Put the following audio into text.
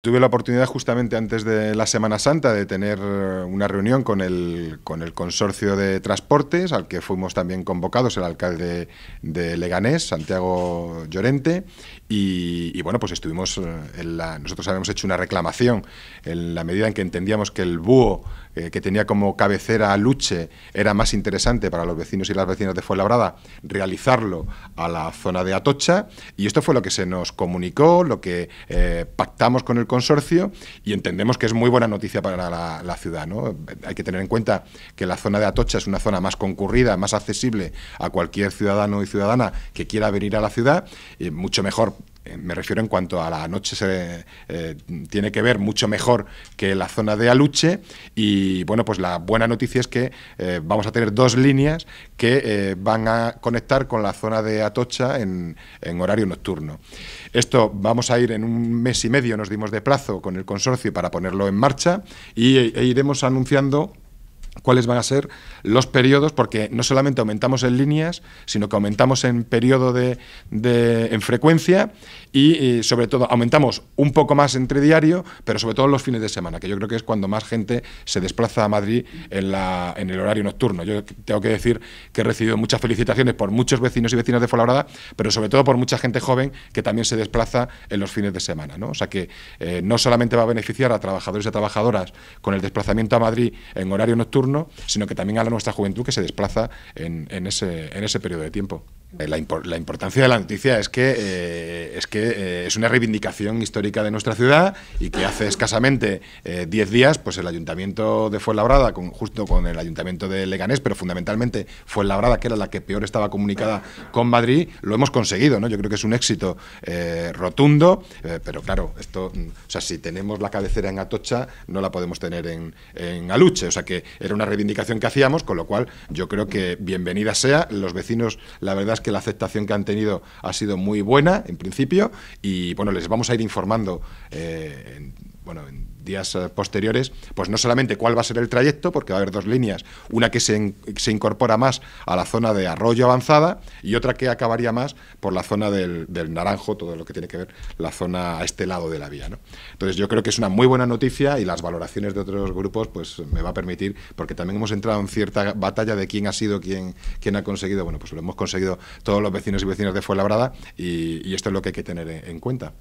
Tuve la oportunidad justamente antes de la Semana Santa de tener eh, una reunión con el, con el consorcio de transportes, al que fuimos también convocados el alcalde de Leganés, Santiago Llorente, y, bueno, pues estuvimos, eh, en la, nosotros habíamos hecho una reclamación en la medida en que entendíamos que el búho eh, que tenía como cabecera Luche, era más interesante para los vecinos y las vecinas de Fuenlabrada realizarlo a la zona de Atocha. Y esto fue lo que se nos comunicó, lo que eh, pactamos con el consorcio y entendemos que es muy buena noticia para la, ciudad. Hay que tener en cuenta que la zona de Atocha es una zona más concurrida, más accesible a cualquier ciudadano y ciudadana que quiera venir a la ciudad, y mucho mejor eh, me refiero en cuanto a la noche se eh, tiene que ver mucho mejor que la zona de Aluche y bueno pues la buena noticia es que eh, vamos a tener dos líneas que van a conectar con la zona de Atocha en, horario nocturno. Esto vamos a ir en un mes y medio nos dimos de plazo con el consorcio para ponerlo en marcha y e iremos anunciando cuáles van a ser los periodos, porque no solamente aumentamos en líneas, sino que aumentamos en periodo de, de en frecuencia y, sobre todo aumentamos un poco más entre diario, pero sobre todo los fines de semana, que yo creo que es cuando más gente se desplaza a Madrid en, la, en el horario nocturno. Yo tengo que decir que he recibido muchas felicitaciones por muchos vecinos y vecinas de Fuenlabrada, pero sobre todo por mucha gente joven que también se desplaza en los fines de semana. ¿no? O sea que eh, no solamente va a beneficiar a trabajadores y a trabajadoras con el desplazamiento a Madrid en horario nocturno, sino que también a la nuestra juventud que se desplaza en, en ese periodo de tiempo. Eh, la, importancia de la noticia es que, eh, es, que eh, es una reivindicación histórica de nuestra ciudad y que hace escasamente 10 días pues el Ayuntamiento de Fuenlabrada, con, justo con el Ayuntamiento de Leganés, pero fundamentalmente Fuenlabrada, que era la que peor estaba comunicada con Madrid, lo hemos conseguido. ¿no? Yo creo que es un éxito rotundo, pero claro, esto, mm, o sea, si tenemos la cabecera en Atocha, no la podemos tener en, en Aluche. O sea que era una reivindicación que hacíamos, con lo cual yo creo que bienvenida sea. Los vecinos, la verdad, que la aceptación que han tenido ha sido muy buena, en principio, y bueno, les vamos a ir informando eh, bueno, en días eh, posteriores, pues no solamente cuál va a ser el trayecto, porque va a haber dos líneas, una que se, incorpora más a la zona de Arroyo Avanzada y otra que acabaría más por la zona del, Naranjo, todo lo que tiene que ver la zona a este lado de la vía. Entonces yo creo que es una muy buena noticia y las valoraciones de otros grupos pues me va a permitir, porque también hemos entrado en cierta batalla de quién ha sido, quién, quién ha conseguido, bueno, pues lo hemos conseguido todos los vecinos y vecinas de Fuenlabrada y, y esto es lo que hay que tener en cuenta.